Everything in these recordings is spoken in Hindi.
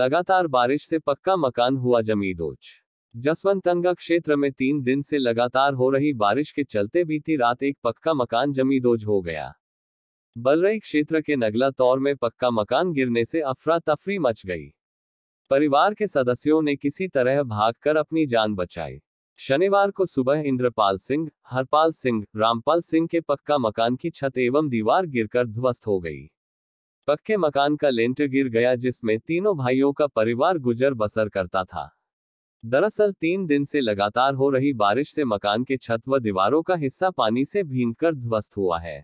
लगातार बारिश से पक्का मकान हुआ जमीदोज जसवंतंगा क्षेत्र में तीन दिन से लगातार हो रही बारिश के चलते बीती रात एक पक्का मकान जमीदोज हो गया बलरई क्षेत्र के नगला तौर में पक्का मकान गिरने से अफरा तफरी मच गई परिवार के सदस्यों ने किसी तरह भागकर अपनी जान बचाई शनिवार को सुबह इंद्रपाल सिंह हरपाल सिंह रामपाल सिंह के पक्का मकान की छत एवं दीवार गिरकर ध्वस्त हो गई पक्के मकान का लेंटर गिर गया जिसमें तीनों भाइयों का परिवार गुजर बसर करता था दरअसल तीन दिन से लगातार हो रही बारिश से मकान के छत व दीवारों का हिस्सा पानी से भींगकर ध्वस्त हुआ है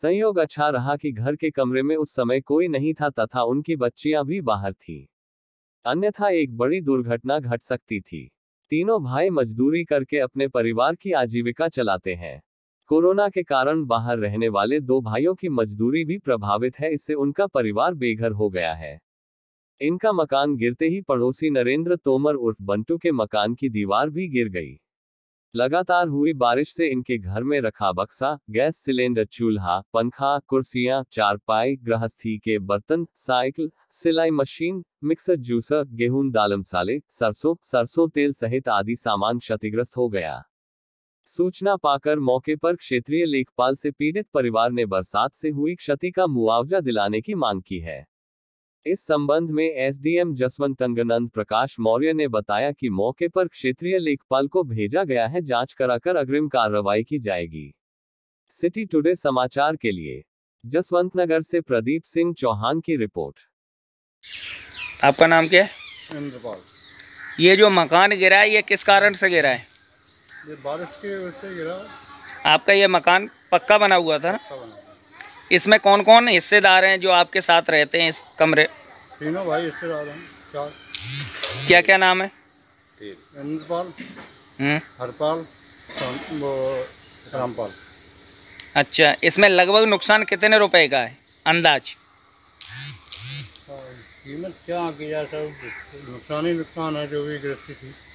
संयोग अच्छा रहा कि घर के कमरे में उस समय कोई नहीं था तथा उनकी बच्चियां भी बाहर थी अन्यथा एक बड़ी दुर्घटना घट सकती थी तीनों भाई मजदूरी करके अपने परिवार की आजीविका चलाते हैं कोरोना के कारण बाहर रहने वाले दो भाइयों की मजदूरी भी प्रभावित है इससे उनका परिवार बेघर हो गया है इनका मकान गिरते ही पड़ोसी नरेंद्र तोमर उर्फ बंटू के मकान की दीवार भी गिर गई लगातार हुई बारिश से इनके घर में रखा बक्सा गैस सिलेंडर चूल्हा पंखा कुर्सियां चारपाई गृहस्थी के बर्तन साइकिल सिलाई मशीन मिक्सर जूसर गेहूं दालम साले सरसों सरसों तेल सहित आदि सामान क्षतिग्रस्त हो गया सूचना पाकर मौके पर क्षेत्रीय लेखपाल से पीड़ित परिवार ने बरसात से हुई क्षति का मुआवजा दिलाने की मांग की है इस संबंध में एसडीएम जसवंत अंगनंद प्रकाश मौर्य ने बताया कि मौके पर क्षेत्रीय लेखपाल को भेजा गया है जांच कराकर अग्रिम कार्रवाई की जाएगी सिटी टुडे समाचार के लिए जसवंत नगर से प्रदीप सिंह चौहान की रिपोर्ट आपका नाम क्या है इंद्रपाल ये जो मकान गिरा है ये किस कारण से गिरा है ये बारिश के वजह से गिरा आपका ये मकान पक्का बना हुआ था ना इसमें कौन कौन हिस्सेदार हैं जो आपके साथ रहते हैं इस कमरे तीनों भाई हिस्सेदार हैं चार क्या क्या नाम है इंद्रपाल हम्म। हरपाल रामपाल अच्छा इसमें लगभग नुकसान कितने रुपए का है अंदाज हाँ, कीमत क्या की जाए सर नुकसान ही नुकसान है जो भी गृहस्थी थी